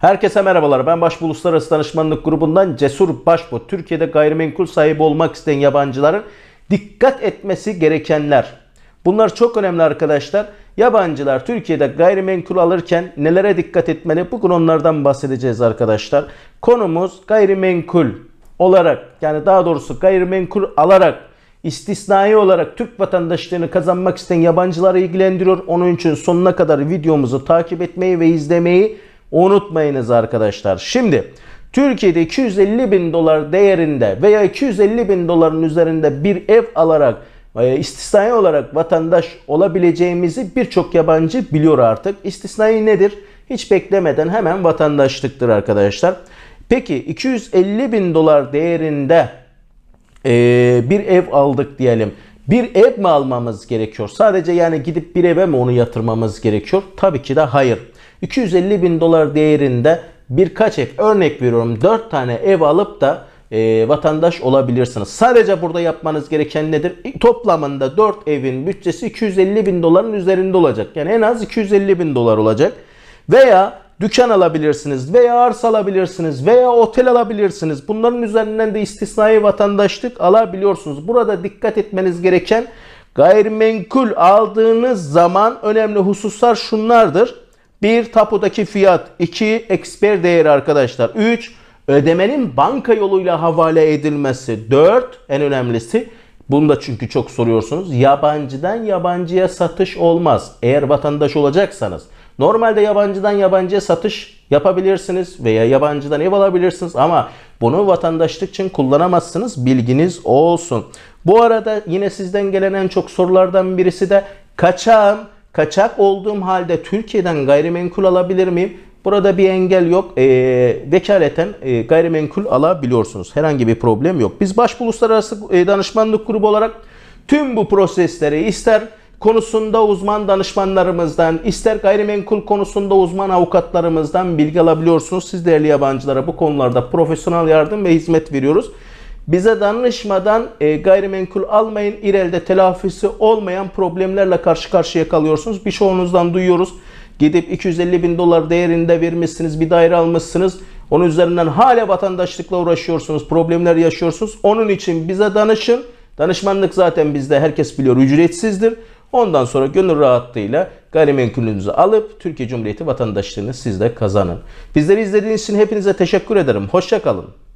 Herkese merhabalar. Ben Başbu Uluslararası Danışmanlık Grubu'ndan Cesur Başbu. Türkiye'de gayrimenkul sahibi olmak isteyen yabancıların dikkat etmesi gerekenler. Bunlar çok önemli arkadaşlar. Yabancılar Türkiye'de gayrimenkul alırken nelere dikkat etmeli? Bugün onlardan bahsedeceğiz arkadaşlar. Konumuz gayrimenkul olarak yani daha doğrusu gayrimenkul alarak istisnai olarak Türk vatandaşlığını kazanmak isteyen yabancıları ilgilendiriyor. Onun için sonuna kadar videomuzu takip etmeyi ve izlemeyi Unutmayınız arkadaşlar. Şimdi Türkiye'de 250 bin dolar değerinde veya 250 bin doların üzerinde bir ev alarak istisnai olarak vatandaş olabileceğimizi birçok yabancı biliyor artık. İstisnai nedir? Hiç beklemeden hemen vatandaşlıktır arkadaşlar. Peki 250 bin dolar değerinde bir ev aldık diyelim. Bir ev mi almamız gerekiyor? Sadece yani gidip bir eve mi onu yatırmamız gerekiyor? Tabii ki de hayır. 250 bin dolar değerinde birkaç ev örnek veriyorum 4 tane ev alıp da e, vatandaş olabilirsiniz. Sadece burada yapmanız gereken nedir? Toplamında 4 evin bütçesi 250 bin doların üzerinde olacak. Yani en az 250 bin dolar olacak. Veya dükkan alabilirsiniz veya arsa alabilirsiniz veya otel alabilirsiniz. Bunların üzerinden de istisnai vatandaşlık alabiliyorsunuz. Burada dikkat etmeniz gereken gayrimenkul aldığınız zaman önemli hususlar şunlardır bir Tapudaki fiyat. iki Eksper değeri arkadaşlar. üç Ödemenin banka yoluyla havale edilmesi. dört En önemlisi. Bunu da çünkü çok soruyorsunuz. Yabancıdan yabancıya satış olmaz. Eğer vatandaş olacaksanız. Normalde yabancıdan yabancıya satış yapabilirsiniz veya yabancıdan ev alabilirsiniz ama bunu vatandaşlık için kullanamazsınız. Bilginiz olsun. Bu arada yine sizden gelen en çok sorulardan birisi de kaçağın Kaçak olduğum halde Türkiye'den gayrimenkul alabilir miyim? Burada bir engel yok. E, vekaleten e, gayrimenkul alabiliyorsunuz. Herhangi bir problem yok. Biz Başbu Uluslararası e, Danışmanlık Grubu olarak tüm bu prosesleri ister konusunda uzman danışmanlarımızdan, ister gayrimenkul konusunda uzman avukatlarımızdan bilgi alabiliyorsunuz. Siz değerli yabancılara bu konularda profesyonel yardım ve hizmet veriyoruz. Bize danışmadan e, gayrimenkul almayın. İrelde telafisi olmayan problemlerle karşı karşıya kalıyorsunuz. Birçoğunuzdan duyuyoruz. Gidip 250 bin dolar değerinde vermişsiniz, bir daire almışsınız. Onun üzerinden hala vatandaşlıkla uğraşıyorsunuz, problemler yaşıyorsunuz. Onun için bize danışın. Danışmanlık zaten bizde herkes biliyor ücretsizdir. Ondan sonra gönül rahatlığıyla gayrimenkulünüzü alıp Türkiye Cumhuriyeti vatandaşlığını siz de kazanın. Bizleri izlediğiniz için hepinize teşekkür ederim. Hoşçakalın.